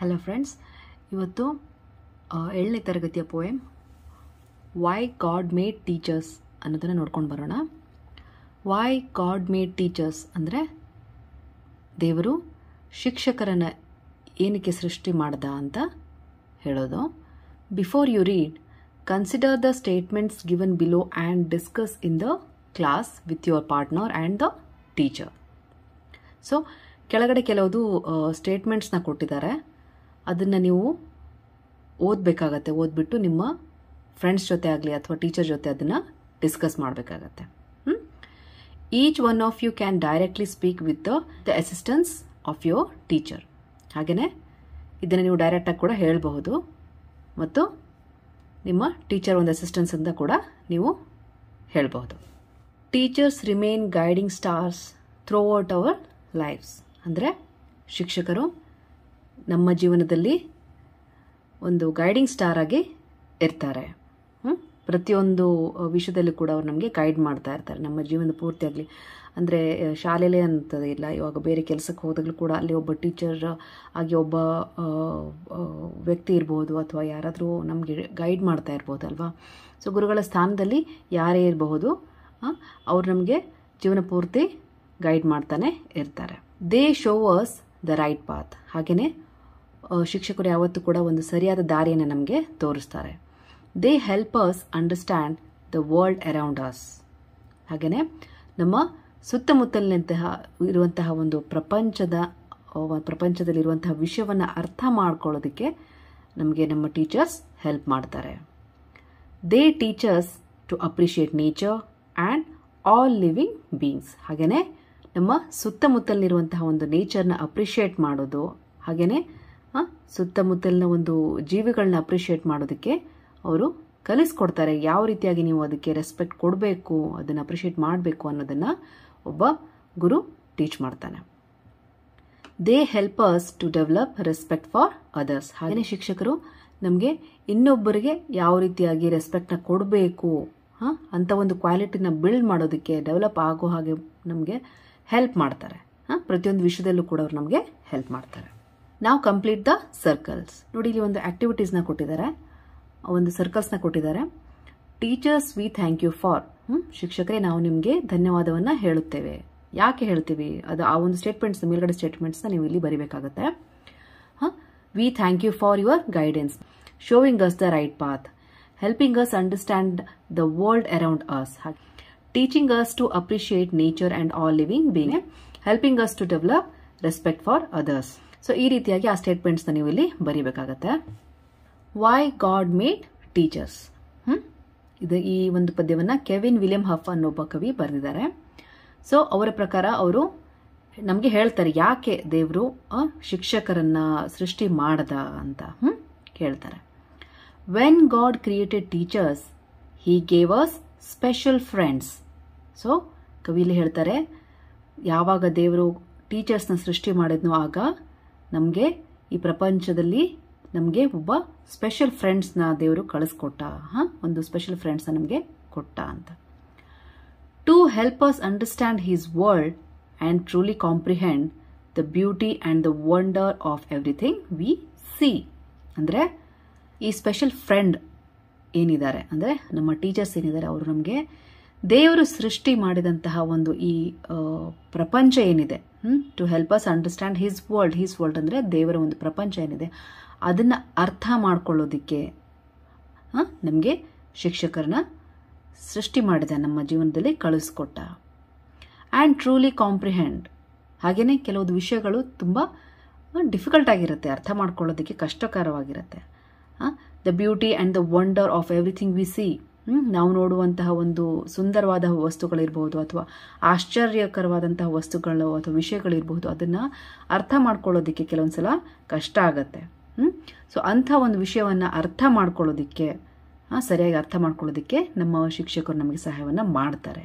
Hello friends ಇವತ್ತು ಏಳನೇ ತರಗತಿಯ poem why God made teachers ಅನ್ನೋದನ್ನು ನೋಡ್ಕೊಂಡು ಬರೋಣ ವೈ ಗಾಡ್ ಮೇಡ್ ಟೀಚರ್ಸ್ ಅಂದರೆ ದೇವರು ಶಿಕ್ಷಕರನ್ನು ಏನಕ್ಕೆ ಸೃಷ್ಟಿ ಮಾಡ್ದ ಅಂತ ಹೇಳೋದು before you read consider the statements given below and discuss in the class with your partner and the teacher so ಕೆಳಗಡೆ ಕೆಲವು ಸ್ಟೇಟ್ಮೆಂಟ್ಸ್ನ ಕೊಟ್ಟಿದ್ದಾರೆ ಅದನ್ನು ನೀವು ಓದಬೇಕಾಗತ್ತೆ ಓದ್ಬಿಟ್ಟು ನಿಮ್ಮ ಫ್ರೆಂಡ್ಸ್ ಜೊತೆ ಆಗಲಿ ಅಥವಾ ಟೀಚರ್ ಜೊತೆ ಅದನ್ನು ಡಿಸ್ಕಸ್ ಮಾಡಬೇಕಾಗತ್ತೆ each one of you can directly speak with the assistance of your teacher ಹಾಗೆಯೇ ಇದನ್ನು ನೀವು ಡೈರೆಕ್ಟಾಗಿ ಕೂಡ ಹೇಳಬಹುದು ಮತ್ತು ನಿಮ್ಮ ಟೀಚರ್ ಒಂದು ಅಸಿಸ್ಟೆನ್ಸ್ ಅಂತ ಕೂಡ ನೀವು ಹೇಳಬಹುದು teachers remain guiding stars throughout our lives ಅಂದರೆ ಶಿಕ್ಷಕರು ನಮ್ಮ ಜೀವನದಲ್ಲಿ ಒಂದು ಗೈಡಿಂಗ್ ಸ್ಟಾರ್ ಆಗಿ ಇರ್ತಾರೆ ಪ್ರತಿಯೊಂದು ವಿಷಯದಲ್ಲೂ ಕೂಡ ಅವ್ರು ನಮಗೆ ಗೈಡ್ ಮಾಡ್ತಾ ಇರ್ತಾರೆ ನಮ್ಮ ಜೀವನದ ಪೂರ್ತಿಯಾಗಲಿ ಅಂದರೆ ಶಾಲೆಯಲ್ಲೇ ಇಲ್ಲ ಇವಾಗ ಬೇರೆ ಕೆಲಸಕ್ಕೆ ಹೋದಾಗಲೂ ಕೂಡ ಅಲ್ಲಿ ಒಬ್ಬ ಟೀಚರ್ ಆಗಿ ಒಬ್ಬ ವ್ಯಕ್ತಿ ಇರ್ಬೋದು ಅಥವಾ ಯಾರಾದರೂ ನಮಗೆ ಗೈಡ್ ಮಾಡ್ತಾ ಇರ್ಬೋದು ಅಲ್ವಾ ಸೊ ಗುರುಗಳ ಸ್ಥಾನದಲ್ಲಿ ಯಾರೇ ಇರಬಹುದು ಅವ್ರು ನಮಗೆ ಜೀವನ ಪೂರ್ತಿ ಗೈಡ್ ಮಾಡ್ತಾನೆ ಇರ್ತಾರೆ they show us the right path ಹಾಗೆಯೇ ಶಿಕ್ಷಕರು ಯಾವತ್ತೂ ಕೂಡ ಒಂದು ಸರಿಯಾದ ದಾರಿಯನ್ನು ನಮಗೆ ತೋರಿಸ್ತಾರೆ they help us understand the world around us ಹಾಗೆಯೇ ನಮ್ಮ ಸುತ್ತಮುತ್ತಲಿನಂತಹ ಇರುವಂತಹ ಒಂದು ಪ್ರಪಂಚದ ಪ್ರಪಂಚದಲ್ಲಿರುವಂತಹ ವಿಷಯವನ್ನು ಅರ್ಥ ಮಾಡ್ಕೊಳ್ಳೋದಕ್ಕೆ ನಮಗೆ ನಮ್ಮ ಟೀಚರ್ಸ್ ಹೆಲ್ಪ್ ಮಾಡ್ತಾರೆ they teachers to appreciate nature and all living beings ಹಾಗೆಯೇ ನಮ್ಮ ಸುತ್ತಮುತ್ತಲಿರುವಂತಹ ಒಂದು ನೇಚರ್ನ ಅಪ್ರಿಷಿಯೇಟ್ ಮಾಡೋದು ಹಾಗೆಯೇ ಹಾಂ ಸುತ್ತಮುತ್ತಲಿನ ಒಂದು ಜೀವಿಗಳನ್ನ ಅಪ್ರಿಷಿಯೇಟ್ ಮಾಡೋದಕ್ಕೆ ಅವರು ಕಲಿಸ್ಕೊಡ್ತಾರೆ ಯಾವ ರೀತಿಯಾಗಿ ನೀವು ಅದಕ್ಕೆ ರೆಸ್ಪೆಕ್ಟ್ ಕೊಡಬೇಕು ಅದನ್ನು ಅಪ್ರಿಷಿಯೇಟ್ ಮಾಡಬೇಕು ಅನ್ನೋದನ್ನು ಒಬ್ಬ ಗುರು ಟೀಚ್ ಮಾಡ್ತಾನೆ they help us to develop respect for others ಹಾಗೆಯೇ ಶಿಕ್ಷಕರು ನಮಗೆ ಇನ್ನೊಬ್ಬರಿಗೆ ಯಾವ ರೀತಿಯಾಗಿ ರೆಸ್ಪೆಕ್ಟ್ನ ಕೊಡಬೇಕು ಹಾಂ ಅಂಥ ಒಂದು ಕ್ವಾಲಿಟಿನ ಬಿಲ್ಡ್ ಮಾಡೋದಕ್ಕೆ ಡೆವಲಪ್ ಆಗೋ ಹಾಗೆ ನಮಗೆ ಹೆಲ್ಪ್ ಮಾಡ್ತಾರೆ ಹಾಂ ಪ್ರತಿಯೊಂದು ವಿಷಯದಲ್ಲೂ ಕೂಡ ಅವರು ನಮಗೆ ಹೆಲ್ಪ್ ಮಾಡ್ತಾರೆ ನಾವು ಕಂಪ್ಲೀಟ್ ದ ಸರ್ಕಲ್ಸ್ ನೋಡಿ ಇಲ್ಲಿ ಒಂದು ಆಕ್ಟಿವಿಟೀಸ್ನ ಕೊಟ್ಟಿದ್ದಾರೆ ಒಂದು ಸರ್ಕಲ್ಸ್ನ ಕೊಟ್ಟಿದ್ದಾರೆ teachers we thank you for ಶಿಕ್ಷಕರೇ ನಾವು ನಿಮಗೆ ಧನ್ಯವಾದವನ್ನು ಹೇಳುತ್ತೇವೆ ಯಾಕೆ ಹೇಳ್ತೀವಿ ಅದು ಆ ಒಂದು ಸ್ಟೇಟ್ಮೆಂಟ್ಸ್ ಮೇಲ್ಗಡೆ ಸ್ಟೇಟ್ಮೆಂಟ್ಸ್ನ ನೀವು ಇಲ್ಲಿ ಬರೀಬೇಕಾಗುತ್ತೆ we thank you for your guidance showing us the right path helping us understand the world around us teaching us to appreciate nature and all living being helping us to develop respect for others so ಈ ರೀತಿಯಾಗಿ ಆ ಸ್ಟೇಟ್ಮೆಂಟ್ಸ್ನ ನೀವು ಇಲ್ಲಿ ಬರೀಬೇಕಾಗತ್ತೆ why God made teachers ಹ್ಞೂ ಇದು ಈ ಒಂದು ಪದ್ಯವನ್ನು ಕೆವಿನ್ ವಿಲಿಯಂ ಹಫ್ ಅನ್ನೋ ಒಬ್ಬ ಕವಿ ಬರೆದಿದ್ದಾರೆ ಸೊ ಅವರ ಪ್ರಕಾರ ಅವರು ನಮಗೆ ಹೇಳ್ತಾರೆ ಯಾಕೆ ದೇವರು ಶಿಕ್ಷಕರನ್ನ ಸೃಷ್ಟಿ ಮಾಡದ ಅಂತ ಹ್ಞೂ ಹೇಳ್ತಾರೆ when God created teachers he gave us special friends so ಕವಿಲಿ ಹೇಳ್ತಾರೆ ಯಾವಾಗ ದೇವರು ಟೀಚರ್ಸ್ನ ಸೃಷ್ಟಿ ಮಾಡಿದ್ನೋ ಆಗ ನಮಗೆ ಈ ಪ್ರಪಂಚದಲ್ಲಿ ನಮಗೆ ಒಬ್ಬ ಸ್ಪೆಷಲ್ ಫ್ರೆಂಡ್ಸ್ನ ದೇವರು ಕಳಿಸ್ಕೊಟ್ಟ ಹಾಂ ಒಂದು ಸ್ಪೆಷಲ್ ಫ್ರೆಂಡ್ಸ್ನ ನಮಗೆ ಕೊಟ್ಟ ಅಂತ to help us understand his world and truly comprehend the beauty and the wonder of everything we see ಅಂದರೆ ಈ ಸ್ಪೆಷಲ್ ಫ್ರೆಂಡ್ ಏನಿದ್ದಾರೆ ಅಂದರೆ ನಮ್ಮ ಟೀಚರ್ಸ್ ಏನಿದ್ದಾರೆ ಅವರು ನಮಗೆ ದೇವರು ಸೃಷ್ಟಿ ಮಾಡಿದಂತಹ ಒಂದು ಈ ಪ್ರಪಂಚ ಏನಿದೆ to help us understand his world his world ಅಂದರೆ ದೇವರ ಒಂದು ಪ್ರಪಂಚ ಏನಿದೆ ಅದನ್ನು ಅರ್ಥ ಮಾಡ್ಕೊಳ್ಳೋದಕ್ಕೆ ನಮಗೆ ಶಿಕ್ಷಕರನ್ನ ಸೃಷ್ಟಿ ಮಾಡಿದ ನಮ್ಮ ಜೀವನದಲ್ಲಿ ಕಳಿಸ್ಕೊಟ್ಟ ಆ್ಯಂಡ್ ಟ್ರೂಲಿ ಕಾಂಪ್ರಿಹೆಂಡ್ ಹಾಗೆಯೇ ಕೆಲವೊಂದು ವಿಷಯಗಳು ತುಂಬ ಡಿಫಿಕಲ್ಟ್ ಆಗಿರುತ್ತೆ ಅರ್ಥ ಮಾಡ್ಕೊಳ್ಳೋದಕ್ಕೆ ಕಷ್ಟಕರವಾಗಿರುತ್ತೆ the beauty and the wonder of everything we see ನಾವು ನೋಡುವಂತಹ ಒಂದು ಸುಂದರವಾದ ವಸ್ತುಗಳಿರ್ಬೋದು ಅಥವಾ ಆಶ್ಚರ್ಯಕರವಾದಂತಹ ವಸ್ತುಗಳು ಅಥವಾ ವಿಷಯಗಳಿರ್ಬೋದು ಅದನ್ನು ಅರ್ಥ ಮಾಡ್ಕೊಳ್ಳೋದಕ್ಕೆ ಕೆಲವೊಂದು ಸಲ ಕಷ್ಟ ಆಗತ್ತೆ ಹ್ಞೂ ಸೊ ಅಂಥ ಒಂದು ವಿಷಯವನ್ನು ಅರ್ಥ ಮಾಡ್ಕೊಳ್ಳೋದಕ್ಕೆ ಸರಿಯಾಗಿ ಅರ್ಥ ಮಾಡ್ಕೊಳ್ಳೋದಕ್ಕೆ ನಮ್ಮ ಶಿಕ್ಷಕರು ನಮಗೆ ಸಹಾಯವನ್ನು ಮಾಡ್ತಾರೆ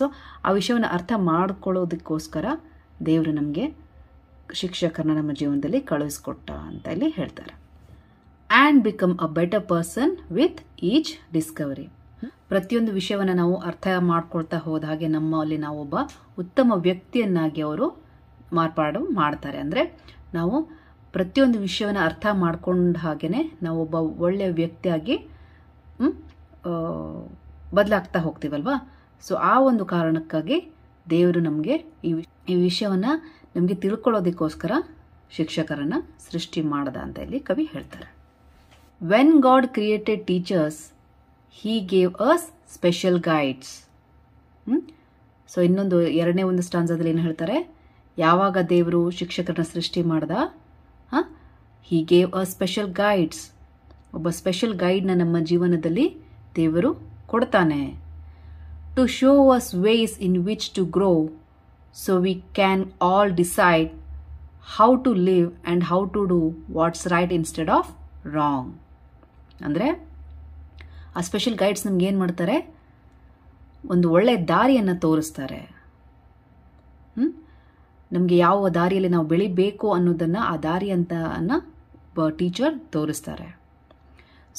ಸೊ ಆ ವಿಷಯವನ್ನು ಅರ್ಥ ಮಾಡ್ಕೊಳ್ಳೋದಕ್ಕೋಸ್ಕರ ದೇವರು ನಮಗೆ ಶಿಕ್ಷಕರನ್ನ ನಮ್ಮ ಜೀವನದಲ್ಲಿ ಕಳಿಸ್ಕೊಟ್ಟ ಅಂತ ಇಲ್ಲಿ ಹೇಳ್ತಾರೆ and become a better person with each discovery ಪ್ರತಿಯೊಂದು ವಿಷಯವನ್ನು ನಾವು ಅರ್ಥ ಮಾಡ್ಕೊಳ್ತಾ ಹೋದ ಹಾಗೆ ನಮ್ಮಲ್ಲಿ ನಾವು ಒಬ್ಬ ಉತ್ತಮ ವ್ಯಕ್ತಿಯನ್ನಾಗಿ ಅವರು ಮಾರ್ಪಾಡು ಮಾಡ್ತಾರೆ ಅಂದರೆ ನಾವು ಪ್ರತಿಯೊಂದು ವಿಷಯವನ್ನು ಅರ್ಥ ಮಾಡ್ಕೊಂಡ ಹಾಗೆಯೇ ನಾವೊಬ್ಬ ಒಳ್ಳೆಯ ವ್ಯಕ್ತಿಯಾಗಿ ಬದಲಾಗ್ತಾ ಹೋಗ್ತೀವಲ್ವಾ ಸೊ ಆ ಒಂದು ಕಾರಣಕ್ಕಾಗಿ ದೇವರು ನಮಗೆ ಈ ಈ ವಿಷಯವನ್ನು ನಮಗೆ ತಿಳ್ಕೊಳ್ಳೋದಕ್ಕೋಸ್ಕರ ಶಿಕ್ಷಕರನ್ನು ಸೃಷ್ಟಿ ಮಾಡದ ಅಂತ ಇಲ್ಲಿ ಕವಿ ಹೇಳ್ತಾರೆ when God created teachers he gave us special guides so ಇನ್ನೊಂದು ಎರಡನೇ ಒಂದು ಸ್ಟಾನ್ಸದಲ್ಲಿ ಏನು ಹೇಳ್ತಾರೆ ಯಾವಾಗ ದೇವರು ಶಿಕ್ಷಕರನ್ನ ಸೃಷ್ಟಿ ಮಾಡ್ದ ಹಾಂ he gave a special guides ಒಬ್ಬ ಸ್ಪೆಷಲ್ ಗೈಡ್ನ ನಮ್ಮ ಜೀವನದಲ್ಲಿ ದೇವರು ಕೊಡ್ತಾನೆ to show us ways in which to grow so we can all decide how to live and how to do what's right instead of wrong ಅಂದರೆ ಆ special guides ನಮ್ಗೆ ಏನು ಮಾಡ್ತಾರೆ ಒಂದು ಒಳ್ಳೆಯ ದಾರಿಯನ್ನು ತೋರಿಸ್ತಾರೆ ನಮಗೆ ಯಾವ ದಾರಿಯಲ್ಲಿ ನಾವು ಬೆಳಿಬೇಕು ಅನ್ನೋದನ್ನು ಆ ದಾರಿ ಅಂತ ಅನ್ನ ಟೀಚರ್ ತೋರಿಸ್ತಾರೆ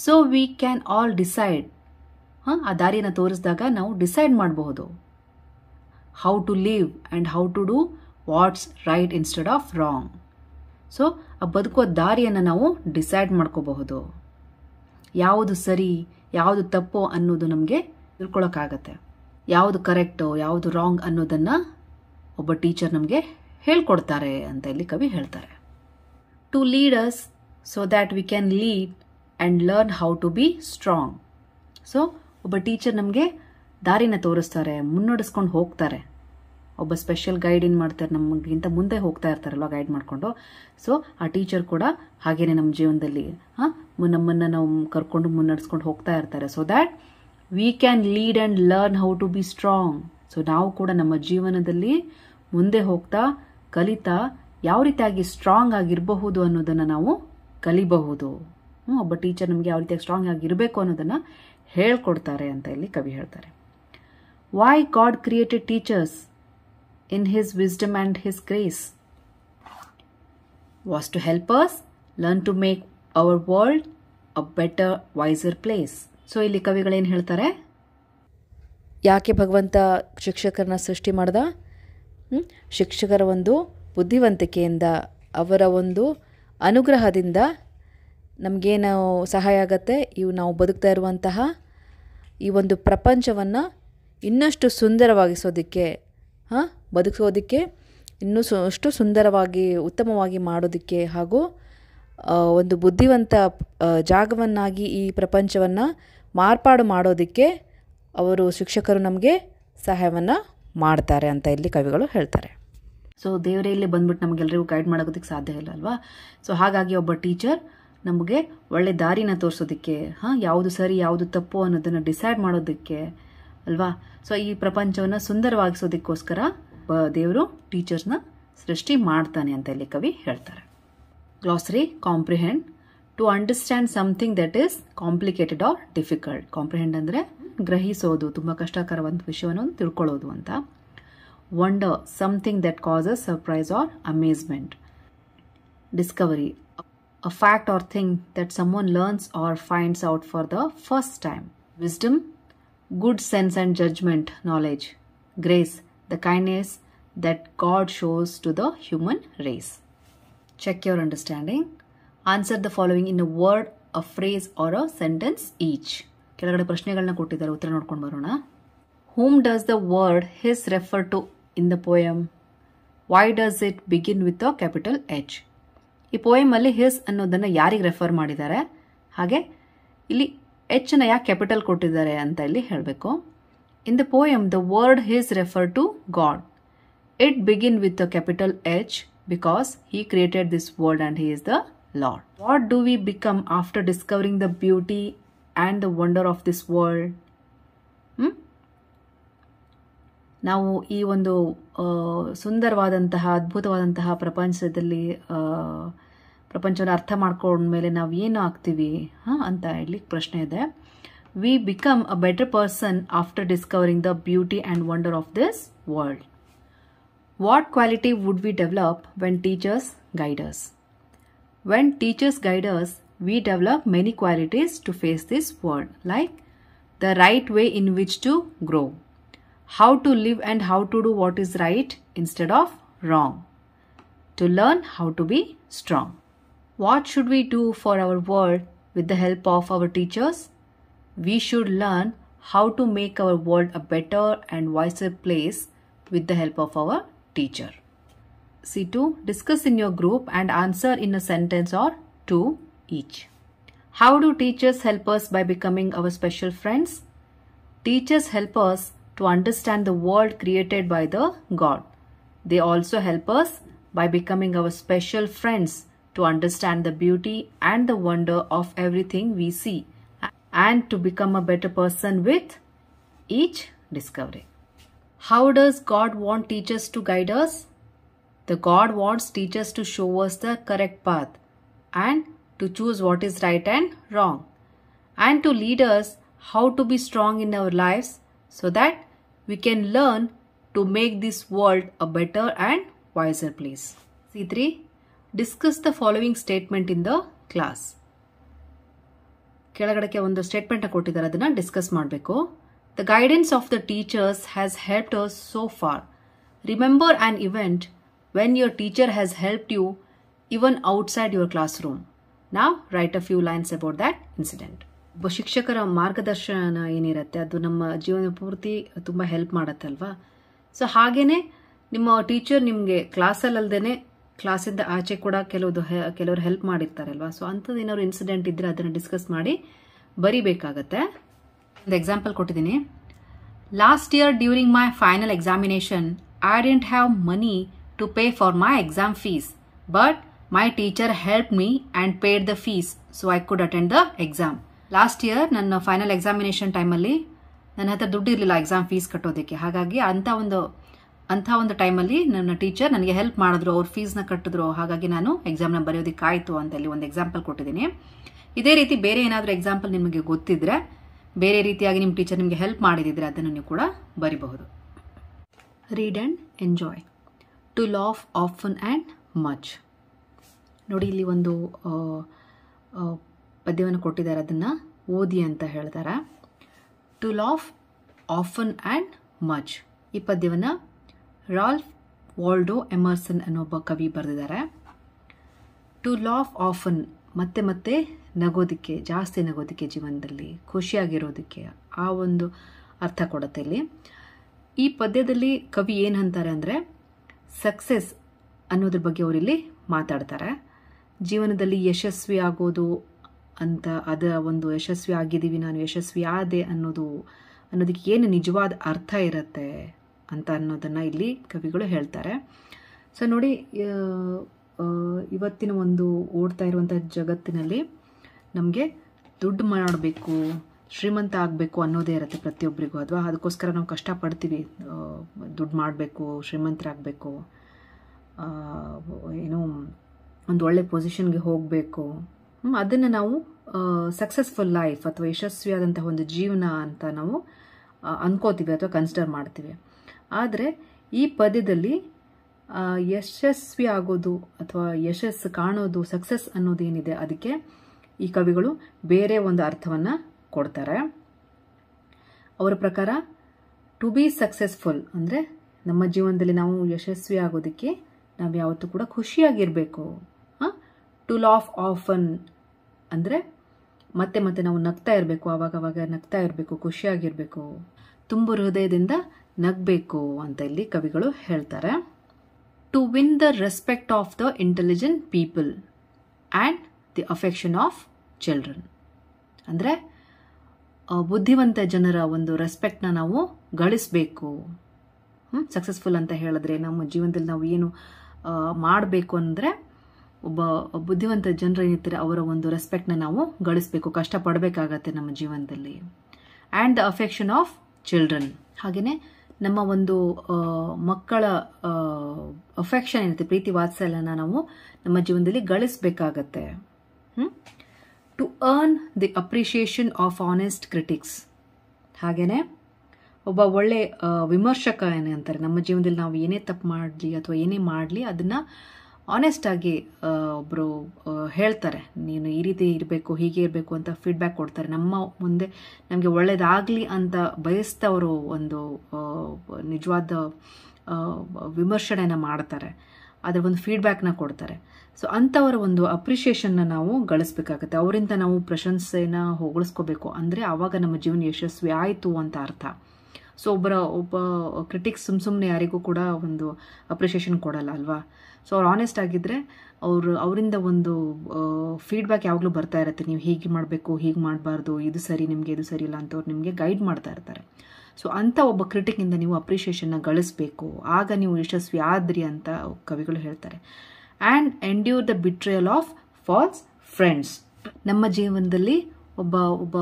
so we can all decide ಹಾಂ ಆ ದಾರಿಯನ್ನು ತೋರಿಸಿದಾಗ ನಾವು ಡಿಸೈಡ್ ಮಾಡಬಹುದು how to live and how to do what's right instead of wrong so ಆ ಬದುಕೋ ದಾರಿಯನ್ನು ನಾವು ಡಿಸೈಡ್ ಮಾಡ್ಕೋಬಹುದು ಯಾವುದು ಸರಿ ಯಾವುದು ತಪ್ಪು ಅನ್ನೋದು ನಮಗೆ ತಿಳ್ಕೊಳಕ್ಕಾಗತ್ತೆ ಯಾವುದು ಕರೆಕ್ಟು ಯಾವುದು ರಾಂಗ್ ಅನ್ನೋದನ್ನು ಒಬ್ಬ ಟೀಚರ್ ನಮಗೆ ಹೇಳ್ಕೊಡ್ತಾರೆ ಅಂತ ಇಲ್ಲಿ ಕವಿ ಹೇಳ್ತಾರೆ to leaders so that we can lead and learn how to be strong so ಒಬ್ಬ ಟೀಚರ್ ನಮಗೆ ದಾರಿನ ತೋರಿಸ್ತಾರೆ ಮುನ್ನಡೆಸ್ಕೊಂಡು ಹೋಗ್ತಾರೆ ಒಬ್ಬ ಸ್ಪೆಷಲ್ ಗೈಡ್ ಏನು ಮಾಡ್ತಾರೆ ನಮಗಿಂತ ಮುಂದೆ ಹೋಗ್ತಾ ಇರ್ತಾರಲ್ವ ಗೈಡ್ ಮಾಡಿಕೊಂಡು ಸೊ ಆ ಟೀಚರ್ ಕೂಡ ಹಾಗೇನೆ ನಮ್ಮ ಜೀವನದಲ್ಲಿ ಹಾಂ ನಮ್ಮನ್ನು ನಾವು ಕರ್ಕೊಂಡು ಮುನ್ನಡೆಸ್ಕೊಂಡು ಹೋಗ್ತಾ ಇರ್ತಾರೆ so that we can lead and learn how to be strong so ನಾವು ಕೂಡ ನಮ್ಮ ಜೀವನದಲ್ಲಿ ಮುಂದೆ ಹೋಗ್ತಾ ಕಲಿತಾ ಯಾವ ರೀತಿಯಾಗಿ ಸ್ಟ್ರಾಂಗ್ ಆಗಿರಬಹುದು ಅನ್ನೋದನ್ನು ನಾವು ಕಲಿಬಹುದು ಹ್ಞೂ ಒಬ್ಬ ಟೀಚರ್ ನಮಗೆ ಯಾವ ರೀತಿಯಾಗಿ ಸ್ಟ್ರಾಂಗ್ ಆಗಿರಬೇಕು ಅನ್ನೋದನ್ನು ಹೇಳ್ಕೊಡ್ತಾರೆ ಅಂತ ಇಲ್ಲಿ ಕವಿ ಹೇಳ್ತಾರೆ why God created teachers in his wisdom and his grace was to help us learn to make our world a better wiser place so ಇಲ್ಲಿ ಕವಿಗಳೇನು ಹೇಳ್ತಾರೆ ಯಾಕೆ ಭಗವಂತ ಶಿಕ್ಷಕರನ್ನ ಸೃಷ್ಟಿ ಮಾಡ್ದ ಶಿಕ್ಷಕರ ಒಂದು ಬುದ್ಧಿವಂತಿಕೆಯಿಂದ ಅವರ ಒಂದು ಅನುಗ್ರಹದಿಂದ ನಮಗೇನು ಸಹಾಯ ಆಗತ್ತೆ ಇವು ನಾವು ಬದುಕ್ತಾ ಇರುವಂತಹ ಈ ಒಂದು ಪ್ರಪಂಚವನ್ನು ಇನ್ನಷ್ಟು ಸುಂದರವಾಗಿಸೋದಕ್ಕೆ ಹಾಂ ಬದುಕಿಸೋದಕ್ಕೆ ಇನ್ನೂ ಸು ಅಷ್ಟು ಸುಂದರವಾಗಿ ಉತ್ತಮವಾಗಿ ಮಾಡೋದಕ್ಕೆ ಹಾಗೂ ಒಂದು ಬುದ್ಧಿವಂತ ಜಾಗವನ್ನಾಗಿ ಈ ಪ್ರಪಂಚವನ್ನು ಮಾರ್ಪಾಡು ಮಾಡೋದಕ್ಕೆ ಅವರು ಶಿಕ್ಷಕರು ನಮಗೆ ಸಹಾಯವನ್ನು ಮಾಡ್ತಾರೆ ಅಂತ ಇಲ್ಲಿ ಕವಿಗಳು ಹೇಳ್ತಾರೆ ಸೊ ದೇವರೇ ಇಲ್ಲಿ ಬಂದ್ಬಿಟ್ಟು ನಮಗೆಲ್ಲರಿಗೂ ಗೈಡ್ ಮಾಡೋದಕ್ಕೆ ಸಾಧ್ಯ ಇಲ್ಲ ಅಲ್ವಾ ಸೊ ಹಾಗಾಗಿ ಒಬ್ಬ ಟೀಚರ್ ನಮಗೆ ಒಳ್ಳೆ ದಾರಿನ ತೋರಿಸೋದಕ್ಕೆ ಹಾಂ ಯಾವುದು ಸರಿ ಯಾವುದು ತಪ್ಪು ಅನ್ನೋದನ್ನು ಡಿಸೈಡ್ ಮಾಡೋದಕ್ಕೆ ಅಲ್ವಾ ಸೊ ಈ ಪ್ರಪಂಚವನ್ನು ಸುಂದರವಾಗಿಸೋದಕ್ಕೋಸ್ಕರ ದೇವರು ಟೀಚರ್ಸ್ನ ಸೃಷ್ಟಿ ಮಾಡ್ತಾನೆ ಅಂತ ಇಲ್ಲಿ ಕವಿ ಹೇಳ್ತಾರೆ glossary comprehend to understand something that is complicated or difficult comprehend ಅಂದರೆ ಗ್ರಹಿಸೋದು ತುಂಬ ಕಷ್ಟಕರವಾದ ವಿಷಯವನ್ನು ತಿಳ್ಕೊಳ್ಳೋದು ಅಂತ wonder something that causes surprise or amazement discovery a fact or thing that some learns or finds out for the first time wisdom good sense and judgement knowledge grace the kindness that God shows to the human race Check your understanding. Answer the following in a word, a phrase or a sentence each. ಕೆಳಗಡೆ ಪ್ರಶ್ನೆಗಳನ್ನ ಕೊಟ್ಟಿದ್ದಾರೆ ಉತ್ತರ ನೋಡ್ಕೊಂಡು ಬರೋಣ whom does the word his refer to in the poem why does it begin with a capital H ಈ ಪೋಯಮಲ್ಲಿ his ಅನ್ನೋದನ್ನು ಯಾರಿಗೆ ರೆಫರ್ ಮಾಡಿದ್ದಾರೆ ಹಾಗೆ ಇಲ್ಲಿ ಎಚ್ನ ಯಾಕೆ ಕ್ಯಾಪಿಟಲ್ ಕೊಟ್ಟಿದ್ದಾರೆ ಅಂತ ಇಲ್ಲಿ ಹೇಳಬೇಕು in the poem the word his refer to God it begin with a capital H because he created this world and he is the Lord. What do we become after discovering the beauty and the wonder of this world? Hmm? ನಾವು ಈ ಒಂದು ಸುಂದರವಾದಂತಹ ಅದ್ಭುತವಾದಂತಹ ಪ್ರಪಂಚದಲ್ಲಿ ಪ್ರಪಂಚವನ್ನು ಅರ್ಥ ಮಾಡ್ಕೊಂಡ್ಮೇಲೆ ನಾವು ಏನು ಆಗ್ತೀವಿ ಹಾಂ ಅಂತ ಹೇಳಲಿಕ್ಕೆ ಪ್ರಶ್ನೆ ಇದೆ we become a better person after discovering the beauty and wonder of this world What quality would we develop when teachers guide us? When teachers guide us, we develop many qualities to face this world like the right way in which to grow, how to live and how to do what is right instead of wrong, to learn how to be strong. What should we do for our world with the help of our teachers? We should learn how to make our world a better and wiser place with the help of our teacher. C2. Discuss in your group and answer in a sentence or two each. How do teachers help us by becoming our special friends? Teachers help us to understand the world created by the God. They also help us by becoming our special friends to understand the beauty and the wonder of everything we see and to become a better person with each discovery. How does God want teachers to guide us? The God wants teachers to show us the correct path and to choose what is right and wrong and to lead us how to be strong in our lives so that we can learn to make this world a better and wiser place. C3. Discuss the following statement in the class. ಕೆಳಗಡೆಗೆ ಒಂದು ಸ್ಟೇಟ್ಮೆಂಟ್ನ ಕೊಟ್ಟಿದ್ದಾರೆ ಅದನ್ನು discuss ಮಾಡಬೇಕು The guidance of the teachers has helped us so far. Remember an event when your teacher has helped you even outside your classroom. Now write a few lines about that incident. ಒಬ್ಬ ಶಿಕ್ಷಕರ ಮಾರ್ಗದರ್ಶನ ಏನಿರುತ್ತೆ ಅದು ನಮ್ಮ ಜೀವನ ಪೂರ್ತಿ ತುಂಬ help ಮಾಡುತ್ತಲ್ವಾ so ಹಾಗೆಯೇ ನಿಮ್ಮ ಟೀಚರ್ ನಿಮಗೆ you ಕ್ಲಾಸಿಂದ ಆಚೆ ಕೂಡ ಕೆಲವೊಂದು ಕೆಲವರು ಹೆಲ್ಪ್ ಮಾಡಿರ್ತಾರಲ್ವಾ ಸೊ ಅಂಥದ್ದು ಏನಾದ್ರು ಇನ್ಸಿಡೆಂಟ್ ಇದ್ದರೆ ಅದನ್ನು ಡಿಸ್ಕಸ್ ಮಾಡಿ ಬರಿಬೇಕಾಗತ್ತೆ ಒಂದು ಎಕ್ಸಾಂಪಲ್ ಕೊಟ್ಟಿದ್ದೀನಿ last year during my final examination I didn't have money to pay for my exam fees but my teacher help me and paid the fees so I could attend the exam last year ನನ್ನ final examination ಟೈಮಲ್ಲಿ ನನ್ನ ಹತ್ರ ದುಡ್ಡು ಇರಲಿಲ್ಲ exam fees ಕಟ್ಟೋದಕ್ಕೆ ಹಾಗಾಗಿ ಅಂಥ ಒಂದು ಅಂಥ ಒಂದು ಟೈಮಲ್ಲಿ ನನ್ನ ಟೀಚರ್ ನನಗೆ ಹೆಲ್ಪ್ ಮಾಡಿದ್ರು ಅವ್ರ ಫೀಸ್ನ ಕಟ್ಟಿದ್ರು ಹಾಗಾಗಿ ನಾನು ಎಕ್ಸಾಮ್ನ ಬರೆಯೋದಕ್ಕಾಯಿತು ಅಂತ ಹೇಳಿ ಒಂದು ಎಕ್ಸಾಂಪಲ್ ಕೊಟ್ಟಿದ್ದೀನಿ ಇದೇ ರೀತಿ ಬೇರೆ ಏನಾದರೂ ಎಕ್ಸಾಂಪಲ್ ನಿಮಗೆ ಗೊತ್ತಿದ್ರೆ ಬೇರೆ ರೀತಿಯಾಗಿ ನಿಮ್ಮ ಟೀಚರ್ ನಿಮಗೆ ಹೆಲ್ಪ್ ಮಾಡಿದಿದ್ರೆ ಅದನ್ನು ನೀವು ಕೂಡ ಬರಿಬಹುದು read and enjoy to laugh often and much ನೋಡಿ ಇಲ್ಲಿ ಒಂದು ಪದ್ಯವನ್ನು ಕೊಟ್ಟಿದ್ದಾರೆ ಅದನ್ನು ಓದಿ ಅಂತ ಹೇಳ್ತಾರೆ to laugh often and much ಈ ಪದ್ಯವನ್ನು ರಾಲ್ಫ್ ವಾಲ್ಡೋ ಎಮರ್ಸನ್ ಅನ್ನೋ ಒಬ್ಬ ಕವಿ ಬರೆದಿದ್ದಾರೆ ಟು ಲಾಫ್ ಆಫನ್ ಮತ್ತೆ ಮತ್ತೆ ನಗೋದಕ್ಕೆ ಜಾಸ್ತಿ ನಗೋದಕ್ಕೆ ಜೀವನದಲ್ಲಿ ಖುಷಿಯಾಗಿರೋದಕ್ಕೆ ಆ ಒಂದು ಅರ್ಥ ಕೊಡುತ್ತೆ ಇಲ್ಲಿ ಈ ಪದ್ಯದಲ್ಲಿ ಕವಿ ಏನು ಅಂತಾರೆ ಅಂದರೆ ಸಕ್ಸಸ್ ಅನ್ನೋದ್ರ ಬಗ್ಗೆ ಅವರಿಲ್ಲಿ ಮಾತಾಡ್ತಾರೆ ಜೀವನದಲ್ಲಿ ಯಶಸ್ವಿ ಆಗೋದು ಅಂತ ಅದ ಒಂದು ಯಶಸ್ವಿ ಆಗಿದ್ದೀವಿ ನಾನು ಯಶಸ್ವಿ ಆದೆ ಅನ್ನೋದು ಅನ್ನೋದಕ್ಕೆ ಏನು ನಿಜವಾದ ಅರ್ಥ ಇರುತ್ತೆ ಅಂತ ಅನ್ನೋದನ್ನು ಇಲ್ಲಿ ಕವಿಗಳು ಹೇಳ್ತಾರೆ ಸೊ ನೋಡಿ ಇವತ್ತಿನ ಒಂದು ಓಡ್ತಾ ಇರುವಂಥ ಜಗತ್ತಿನಲ್ಲಿ ನಮಗೆ ದುಡ್ಡು ಮಾಡಬೇಕು ಶ್ರೀಮಂತ ಆಗಬೇಕು ಅನ್ನೋದೇ ಇರುತ್ತೆ ಪ್ರತಿಯೊಬ್ಬರಿಗೂ ಅಥವಾ ಅದಕ್ಕೋಸ್ಕರ ನಾವು ಕಷ್ಟಪಡ್ತೀವಿ ದುಡ್ಡು ಮಾಡಬೇಕು ಶ್ರೀಮಂತರಾಗಬೇಕು ಏನು ಒಂದು ಒಳ್ಳೆ ಪೊಸಿಷನ್ಗೆ ಹೋಗಬೇಕು ಅದನ್ನು ನಾವು ಸಕ್ಸಸ್ಫುಲ್ ಲೈಫ್ ಅಥವಾ ಯಶಸ್ವಿಯಾದಂತಹ ಒಂದು ಜೀವನ ಅಂತ ನಾವು ಅನ್ಕೋತೀವಿ ಅಥವಾ ಕನ್ಸಿಡರ್ ಮಾಡ್ತೀವಿ ಆದರೆ ಈ ಪದ್ಯದಲ್ಲಿ ಯಶಸ್ವಿ ಆಗೋದು ಅಥವಾ ಯಶಸ್ಸು ಕಾಣೋದು ಸಕ್ಸಸ್ ಅನ್ನೋದೇನಿದೆ ಅದಕ್ಕೆ ಈ ಕವಿಗಳು ಬೇರೆ ಒಂದು ಅರ್ಥವನ್ನು ಕೊಡ್ತಾರೆ ಅವರ ಪ್ರಕಾರ ಟು ಬಿ ಸಕ್ಸಸ್ಫುಲ್ ಅಂದರೆ ನಮ್ಮ ಜೀವನದಲ್ಲಿ ನಾವು ಯಶಸ್ವಿ ಆಗೋದಕ್ಕೆ ನಾವು ಯಾವತ್ತೂ ಕೂಡ ಖುಷಿಯಾಗಿರಬೇಕು ಹಾಂ ಟು ಲಾಫ್ ಆಫನ್ ಅಂದರೆ ಮತ್ತೆ ಮತ್ತೆ ನಾವು ನಗ್ತಾ ಇರಬೇಕು ಆವಾಗವಾಗ ನಗ್ತಾ ಇರಬೇಕು ಖುಷಿಯಾಗಿರಬೇಕು ತುಂಬ ಹೃದಯದಿಂದ ನಗಬೇಕು ಅಂತ ಇಲ್ಲಿ ಕವಿಗಳು ಹೇಳ್ತಾರೆ to win the respect of the intelligent people and the affection of children ಅಂದರೆ ಬುದ್ಧಿವಂತ ಜನರ ಒಂದು ರೆಸ್ಪೆಕ್ಟ್ನ ನಾವು ಗಳಿಸಬೇಕು ಹ್ಞೂ ಸಕ್ಸಸ್ಫುಲ್ ಅಂತ ಹೇಳಿದ್ರೆ ನಮ್ಮ ಜೀವನದಲ್ಲಿ ನಾವು ಏನು ಮಾಡಬೇಕು ಅಂದರೆ ಒಬ್ಬ ಬುದ್ಧಿವಂತ ಜನರು ಏನಿರ್ತಾರೆ ಅವರ ಒಂದು ರೆಸ್ಪೆಕ್ಟ್ನ ನಾವು ಗಳಿಸಬೇಕು ಕಷ್ಟಪಡಬೇಕಾಗತ್ತೆ ನಮ್ಮ ಜೀವನದಲ್ಲಿ and the affection of children ಹಾಗೆಯೇ ನಮ್ಮ ಒಂದು ಮಕ್ಕಳ ಅಫೆಕ್ಷನ್ ಏನಿರುತ್ತೆ ಪ್ರೀತಿ ವಾತ್ಸಲ್ಯನ ನಾವು ನಮ್ಮ ಜೀವನದಲ್ಲಿ ಗಳಿಸಬೇಕಾಗತ್ತೆ ಹ್ಞೂ to earn the appreciation of honest critics ಹಾಗೆಯೇ ಒಬ್ಬ ಒಳ್ಳೆ ವಿಮರ್ಶಕ ಏನೇ ಅಂತಾರೆ ನಮ್ಮ ಜೀವನದಲ್ಲಿ ನಾವು ಏನೇ ತಪ್ಪು ಮಾಡಲಿ ಅಥವಾ ಏನೇ ಮಾಡಲಿ ಅದನ್ನು ಆನೆಸ್ಟಾಗಿ ಒಬ್ಬರು ಹೇಳ್ತಾರೆ ನೀನು ಈ ರೀತಿ ಇರಬೇಕು ಹೀಗೆ ಇರಬೇಕು ಅಂತ ಫೀಡ್ಬ್ಯಾಕ್ ಕೊಡ್ತಾರೆ ನಮ್ಮ ಮುಂದೆ ನಮಗೆ ಒಳ್ಳೆಯದಾಗಲಿ ಅಂತ ಬಯಸ್ತವರು ಒಂದು ನಿಜವಾದ ವಿಮರ್ಶನೆಯನ್ನು ಮಾಡ್ತಾರೆ ಅದರ ಒಂದು ಫೀಡ್ಬ್ಯಾಕ್ನ ಕೊಡ್ತಾರೆ ಸೊ ಅಂಥವರ ಒಂದು ಅಪ್ರಿಷಿಯೇಷನ್ನ ನಾವು ಗಳಿಸ್ಬೇಕಾಗತ್ತೆ ಅವರಿಂದ ನಾವು ಪ್ರಶಂಸೆನ ಹೊಗಳಿಸ್ಕೋಬೇಕು ಅಂದರೆ ಆವಾಗ ನಮ್ಮ ಜೀವನ ಯಶಸ್ವಿ ಆಯಿತು ಅಂತ ಅರ್ಥ ಸೊ ಒಬ್ಬರ ಒಬ್ಬ ಕ್ರಿಟಿಕ್ಸ್ ಸುಮ್ಮ ಸುಮ್ಮನೆ ಯಾರಿಗೂ ಕೂಡ ಒಂದು ಅಪ್ರಿಷಿಯೇಷನ್ ಕೊಡಲ್ಲ ಅಲ್ವಾ ಸೊ ಅವ್ರು ಆನೆಸ್ಟ್ ಆಗಿದ್ದರೆ ಅವರು ಅವರಿಂದ ಒಂದು ಫೀಡ್ಬ್ಯಾಕ್ ಯಾವಾಗಲೂ ಬರ್ತಾ ಇರುತ್ತೆ ನೀವು ಹೀಗೆ ಮಾಡಬೇಕು ಹೀಗೆ ಮಾಡಬಾರ್ದು ಇದು ಸರಿ ನಿಮಗೆ ಇದು ಸರಿ ಇಲ್ಲ ಅಂತ ಅವ್ರು ನಿಮಗೆ ಗೈಡ್ ಮಾಡ್ತಾ ಇರ್ತಾರೆ ಸೊ ಅಂಥ ಒಬ್ಬ ಕ್ರಿಟಿಕ್ನಿಂದ ನೀವು ಅಪ್ರಿಷಿಯೇಷನ್ನ ಗಳಿಸ್ಬೇಕು ಆಗ ನೀವು ಯಶಸ್ವಿ ಆದ್ರಿ ಅಂತ ಕವಿಗಳು ಹೇಳ್ತಾರೆ and endure the betrayal of false friends ನಮ್ಮ ಜೀವನದಲ್ಲಿ ಒಬ್ಬ ಒಬ್ಬ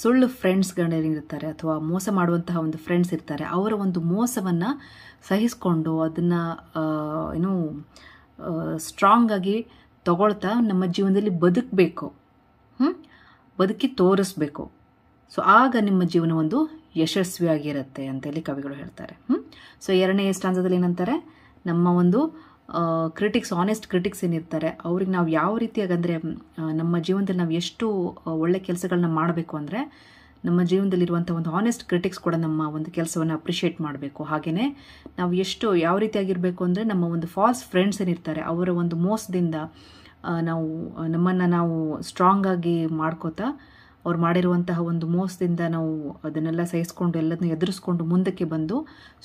ಸುಳ್ಳು ಫ್ರೆಂಡ್ಸ್ಗಳಿರ್ತಾರೆ ಅಥವಾ ಮೋಸ ಮಾಡುವಂತಹ ಒಂದು ಫ್ರೆಂಡ್ಸ್ ಇರ್ತಾರೆ ಅವರ ಒಂದು ಮೋಸವನ್ನು ಸಹಿಸಿಕೊಂಡು ಅದನ್ನು ಏನು ಸ್ಟ್ರಾಂಗ್ ಆಗಿ ತಗೊಳ್ತಾ ನಮ್ಮ ಜೀವನದಲ್ಲಿ ಬದುಕಬೇಕು ಹ್ಞೂ ಬದುಕಿ ತೋರಿಸ್ಬೇಕು ಸೊ ಆಗ ನಿಮ್ಮ ಜೀವನ ಒಂದು ಯಶಸ್ವಿಯಾಗಿರುತ್ತೆ ಅಂತೇಳಿ ಕವಿಗಳು ಹೇಳ್ತಾರೆ ಹ್ಞೂ ಸೊ ಎರಡನೇ ಸ್ಟಾಂಜದಲ್ಲಿ ಏನಂತಾರೆ ನಮ್ಮ ಒಂದು ಕ್ರಿಟಿಕ್ಸ್ ಆನೆಸ್ಟ್ ಕ್ರಿಟಿಕ್ಸ್ ಏನಿರ್ತಾರೆ ಅವ್ರಿಗೆ ನಾವು ಯಾವ ರೀತಿಯಾಗಿ ಅಂದರೆ ನಮ್ಮ ಜೀವನದಲ್ಲಿ ನಾವು ಎಷ್ಟು ಒಳ್ಳೆ ಕೆಲಸಗಳನ್ನ ಮಾಡಬೇಕು ಅಂದರೆ ನಮ್ಮ ಜೀವನದಲ್ಲಿರುವಂಥ ಒಂದು ಆನೆಸ್ಟ್ ಕ್ರಿಟಿಕ್ಸ್ ಕೂಡ ನಮ್ಮ ಒಂದು ಕೆಲಸವನ್ನು ಅಪ್ರಿಷಿಯೇಟ್ ಮಾಡಬೇಕು ಹಾಗೆಯೇ ನಾವು ಎಷ್ಟು ಯಾವ ರೀತಿಯಾಗಿರಬೇಕು ಅಂದರೆ ನಮ್ಮ ಒಂದು ಫಾಲ್ಸ್ ಫ್ರೆಂಡ್ಸ್ ಏನಿರ್ತಾರೆ ಅವರ ಒಂದು ಮೋಸದಿಂದ ನಾವು ನಮ್ಮನ್ನು ನಾವು ಸ್ಟ್ರಾಂಗಾಗಿ ಮಾಡ್ಕೋತಾ ಅವ್ರು ಮಾಡಿರುವಂತಹ ಒಂದು ಮೋಸದಿಂದ ನಾವು ಅದನ್ನೆಲ್ಲ ಸಹಿಸ್ಕೊಂಡು ಎಲ್ಲದನ್ನು ಎದುರಿಸ್ಕೊಂಡು ಮುಂದಕ್ಕೆ ಬಂದು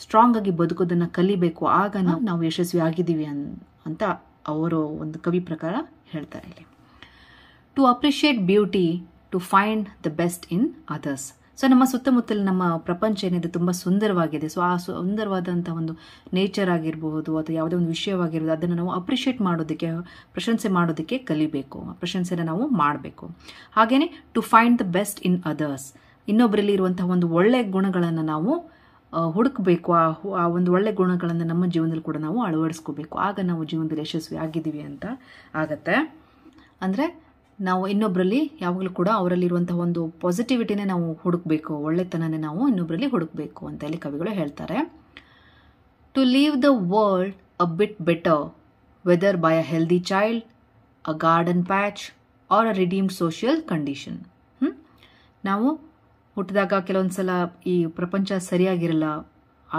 ಸ್ಟ್ರಾಂಗ್ ಆಗಿ ಬದುಕೋದನ್ನು ಕಲಿಬೇಕು ಆಗ ನಾವು ನಾವು ಯಶಸ್ವಿ ಆಗಿದ್ದೀವಿ ಅನ್ ಅಂತ ಅವರು ಒಂದು ಕವಿ ಪ್ರಕಾರ ಹೇಳ್ತಾರೆ ಇಲ್ಲಿ to appreciate beauty to find the best in others so ನಮ್ಮ ಸುತ್ತಮುತ್ತಲ ನಮ್ಮ ಪ್ರಪಂಚ ಏನಿದೆ ತುಂಬ ಸುಂದರವಾಗಿದೆ ಸೊ ಆ ಸುಂದರವಾದಂಥ ಒಂದು ನೇಚರ್ ಆಗಿರಬಹುದು ಅಥವಾ ಯಾವುದೇ ಒಂದು ವಿಷಯವಾಗಿರ್ಬೋದು ಅದನ್ನು ನಾವು ಅಪ್ರಿಷಿಯೇಟ್ ಮಾಡೋದಕ್ಕೆ ಪ್ರಶಂಸೆ ಮಾಡೋದಕ್ಕೆ ಕಲಿಬೇಕು ಪ್ರಶಂಸೆನ ನಾವು ಮಾಡಬೇಕು ಹಾಗೆಯೇ to find the best in others ಇನ್ನೊಬ್ಬರಲ್ಲಿ ಇರುವಂತಹ ಒಂದು ಒಳ್ಳೆಯ ಗುಣಗಳನ್ನು ನಾವು ಹುಡುಕಬೇಕು ಆ ಆ ಒಂದು ಒಳ್ಳೆ ಗುಣಗಳನ್ನು ನಮ್ಮ ಜೀವನದಲ್ಲಿ ಕೂಡ ನಾವು ಅಳವಡಿಸ್ಕೋಬೇಕು ಆಗ ನಾವು ಜೀವನದಲ್ಲಿ ಯಶಸ್ವಿ ಆಗಿದ್ದೀವಿ ಅಂತ ಆಗತ್ತೆ ಅಂದರೆ ನಾವು ಇನ್ನೊಬ್ಬರಲ್ಲಿ ಯಾವಾಗಲೂ ಕೂಡ ಅವರಲ್ಲಿರುವಂತಹ ಒಂದು ಪಾಸಿಟಿವಿಟಿನೇ ನಾವು ಹುಡುಕಬೇಕು ಒಳ್ಳೆತನನೇ ನಾವು ಇನ್ನೊಬ್ಬರಲ್ಲಿ ಹುಡುಕಬೇಕು ಅಂತ ಹೇಳಿ ಕವಿಗಳು ಹೇಳ್ತಾರೆ to leave the world a bit better whether by a healthy child a garden patch or a redeemed social condition ನಾವು ಹುಟ್ಟಿದಾಗ ಕೆಲವೊಂದು ಸಲ ಈ ಪ್ರಪಂಚ ಸರಿಯಾಗಿರಲ್ಲ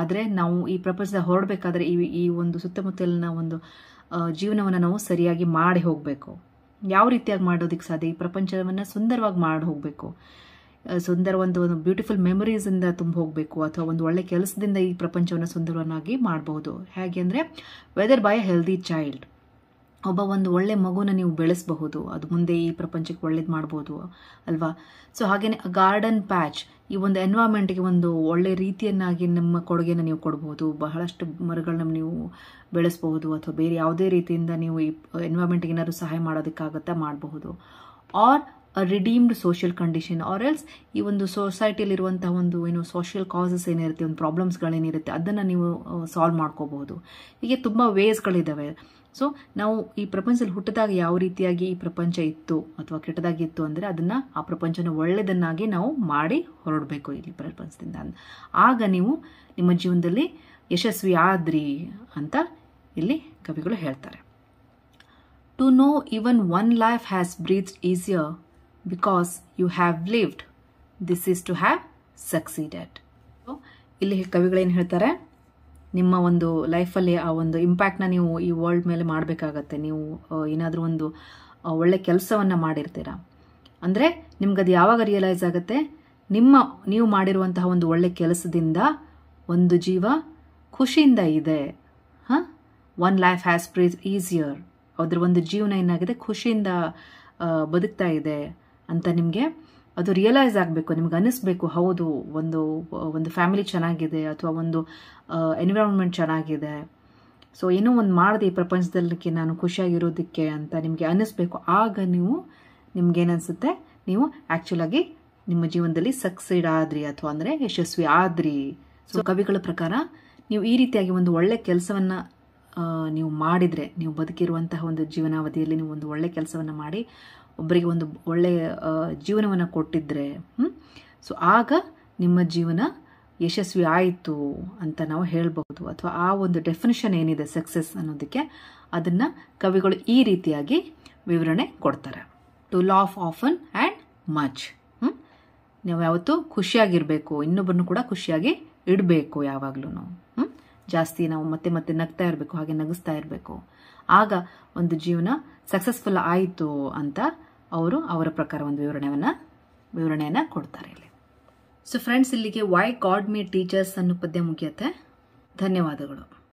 ಆದರೆ ನಾವು ಈ ಪ್ರಪಂಚದ ಹೊರಡಬೇಕಾದ್ರೆ ಈ ಈ ಒಂದು ಸುತ್ತಮುತ್ತಲಿನ ಒಂದು ಜೀವನವನ್ನು ನಾವು ಸರಿಯಾಗಿ ಮಾಡಿ ಹೋಗಬೇಕು ಯಾವ ರೀತಿಯಾಗಿ ಮಾಡೋದಕ್ಕೆ ಸಾಧ್ಯ ಈ ಪ್ರಪಂಚವನ್ನು ಸುಂದರವಾಗಿ ಮಾಡಿ ಹೋಗಬೇಕು ಸುಂದರ ಒಂದು ಒಂದು ಬ್ಯೂಟಿಫುಲ್ ಮೆಮೊರೀಸಿಂದ ತುಂಬ ಹೋಗಬೇಕು ಅಥವಾ ಒಂದು ಒಳ್ಳೆ ಕೆಲಸದಿಂದ ಈ ಪ್ರಪಂಚವನ್ನು ಸುಂದರವನ್ನಾಗಿ ಮಾಡಬಹುದು ಹೇಗೆ ಅಂದರೆ whether by a healthy child ಒಬ್ಬ ಒಂದು ಒಳ್ಳೆ ಮಗುನ ನೀವು ಬೆಳೆಸಬಹುದು ಅದು ಮುಂದೆ ಈ ಪ್ರಪಂಚಕ್ಕೆ ಒಳ್ಳೇದು ಮಾಡ್ಬೋದು ಅಲ್ವಾ ಸೊ ಹಾಗೆಯೇ ಗಾರ್ಡನ್ ಪ್ಯಾಚ್ ಈ ಒಂದು ಎನ್ವಾರ್ಮೆಂಟ್ಗೆ ಒಂದು ಒಳ್ಳೆ ರೀತಿಯನ್ನಾಗಿ ನಮ್ಮ ಕೊಡುಗೆಯನ್ನು ನೀವು ಕೊಡ್ಬೋದು ಬಹಳಷ್ಟು ಮರಗಳನ್ನ ನೀವು ಬೆಳೆಸಬಹುದು ಅಥವಾ ಬೇರೆ ಯಾವುದೇ ರೀತಿಯಿಂದ ನೀವು ಈ ಎನ್ವಾರ್ಮೆಂಟ್ಗೆ ಏನಾದರೂ ಸಹಾಯ ಮಾಡೋದಕ್ಕಾಗತ್ತಾ ಮಾಡಬಹುದು or a redeemed social condition or else ಈ ಒಂದು ಸೊಸೈಟಿಯಲ್ಲಿ ಸೊಸೈಟಿಯಲ್ಲಿರುವಂತಹ ಒಂದು ಏನು ಸೋಷಿಯಲ್ ಕಾಸಸ್ ಏನಿರುತ್ತೆ ಒಂದು ಪ್ರಾಬ್ಲಮ್ಸ್ಗಳೇನಿರುತ್ತೆ ಅದನ್ನು ನೀವು ಸಾಲ್ವ್ ಮಾಡ್ಕೋಬಹುದು ಹೀಗೆ ತುಂಬ ವೇಸ್ಗಳಿದ್ದಾವೆ ಸೊ ನಾವು ಈ ಪ್ರಪಂಚದಲ್ಲಿ ಹುಟ್ಟದಾಗ ಯಾವ ರೀತಿಯಾಗಿ ಈ ಪ್ರಪಂಚ ಇತ್ತು ಅಥವಾ ಇತ್ತು ಅಂದರೆ ಅದನ್ನು ಆ ಪ್ರಪಂಚನ ಒಳ್ಳೆಯದನ್ನಾಗಿ ನಾವು ಮಾಡಿ ಹೊರಡಬೇಕು ಇಲ್ಲಿ ಪ್ರಪಂಚದಿಂದ ಆಗ ನೀವು ನಿಮ್ಮ ಜೀವನದಲ್ಲಿ ಯಶಸ್ವಿ ಆದ್ರಿ ಅಂತ ಇಲ್ಲಿ ಕವಿಗಳು ಹೇಳ್ತಾರೆ to know even one life has breath easier because you have lived this is to have succeeded ಇಲ್ಲಿ ಕವಿಗಳೇನು ಹೇಳ್ತಾರೆ ನಿಮ್ಮ ಒಂದು ಲೈಫಲ್ಲಿ ಆ ಒಂದು ಇಂಪ್ಯಾಕ್ಟ್ನ ನೀವು ಈ ವರ್ಲ್ಡ್ ಮೇಲೆ ಮಾಡಬೇಕಾಗತ್ತೆ ನೀವು ಏನಾದರೂ ಒಂದು ಒಳ್ಳೆ ಕೆಲಸವನ್ನು ಮಾಡಿರ್ತೀರ ಅಂದರೆ ಅದು ಯಾವಾಗ ರಿಯಲೈಸ್ ಆಗುತ್ತೆ ನಿಮ್ಮ ನೀವು ಮಾಡಿರುವಂತಹ ಒಂದು ಒಳ್ಳೆ ಕೆಲಸದಿಂದ ಒಂದು ಜೀವ ಖುಷಿಯಿಂದ ಇದೆ ಹಾಂ one life has breathed easier ಅದ್ರ ಒಂದು ಜೀವನ ಏನಾಗಿದೆ ಖುಷಿಯಿಂದ ಬದುಕ್ತಾ ಇದೆ ಅಂತ ನಿಮಗೆ ಅದು ರಿಯಲೈಸ್ ಆಗಬೇಕು ನಿಮ್ಗೆ ಅನ್ನಿಸ್ಬೇಕು ಹೌದು ಒಂದು ಒಂದು ಫ್ಯಾಮಿಲಿ ಚೆನ್ನಾಗಿದೆ ಅಥವಾ ಒಂದು ಎನ್ವಿರಾನ್ಮೆಂಟ್ ಚೆನ್ನಾಗಿದೆ ಸೊ ಏನೋ ಒಂದು ಮಾಡಿದೆ ಈ ಪ್ರಪಂಚದಲ್ಲಿ ನಾನು ಖುಷಿಯಾಗಿರೋದಕ್ಕೆ ಅಂತ ನಿಮಗೆ ಅನ್ನಿಸ್ಬೇಕು ಆಗ ನೀವು ಏನನ್ಸುತ್ತೆ ನೀವು ಆ್ಯಕ್ಚುಲಾಗಿ ನಿಮ್ಮ ಜೀವನದಲ್ಲಿ ಸಕ್ಸೀಡ್ ಆದ್ರಿ ಅಥವಾ ಅಂದರೆ ಯಶಸ್ವಿ ಆದ್ರಿ ಸೊ ಕವಿಗಳ ಪ್ರಕಾರ ನೀವು ಈ ರೀತಿಯಾಗಿ ಒಂದು ಒಳ್ಳೆ ಕೆಲಸವನ್ನು ನೀವು ಮಾಡಿದರೆ ನೀವು ಬದುಕಿರುವಂತಹ ಒಂದು ಜೀವನಾವಧಿಯಲ್ಲಿ ನೀವು ಒಂದು ಒಳ್ಳೆ ಕೆಲಸವನ್ನು ಮಾಡಿ ಒಬ್ಬರಿಗೆ ಒಂದು ಒಳ್ಳೆಯ ಜೀವನವನ್ನು ಕೊಟ್ಟಿದ್ದರೆ ಸೊ ಆಗ ನಿಮ್ಮ ಜೀವನ ಯಶಸ್ವಿ ಆಯಿತು ಅಂತ ನಾವು ಹೇಳಬಹುದು ಅಥವಾ ಆ ಒಂದು ಡೆಫಿನಿಷನ್ ಏನಿದೆ ಸಕ್ಸಸ್ ಅನ್ನೋದಕ್ಕೆ ಅದನ್ನು ಕವಿಗಳು ಈ ರೀತಿಯಾಗಿ ವಿವರಣೆ ಕೊಡ್ತಾರೆ to laugh often and much ನಾವು ಯಾವತ್ತೂ ಖುಷಿಯಾಗಿರಬೇಕು ಇನ್ನೊಬ್ಬರನ್ನು ಕೂಡ ಖುಷಿಯಾಗಿ ಇಡಬೇಕು ಯಾವಾಗಲೂ ಹ್ಞೂ ಜಾಸ್ತಿ ನಾವು ಮತ್ತೆ ಮತ್ತೆ ನಗ್ತಾ ಇರಬೇಕು ಹಾಗೆ ನಗಿಸ್ತಾ ಇರಬೇಕು ಆಗ ಒಂದು ಜೀವನ ಸಕ್ಸಸ್ಫುಲ್ ಆಯಿತು ಅಂತ ಅವರು ಅವರ ಪ್ರಕಾರ ಒಂದು ವಿವರಣೆಯನ್ನು ವಿವರಣೆಯನ್ನು ಕೊಡ್ತಾರೆ ಇಲ್ಲಿ ಸೊ ಫ್ರೆಂಡ್ಸ್ ಇಲ್ಲಿಗೆ ವೈ ಗಾಡ್ ಮೇ ಟೀಚರ್ಸ್ ಅನ್ನೋ ಪದ್ಯ ಮುಗಿಯುತ್ತೆ ಧನ್ಯವಾದಗಳು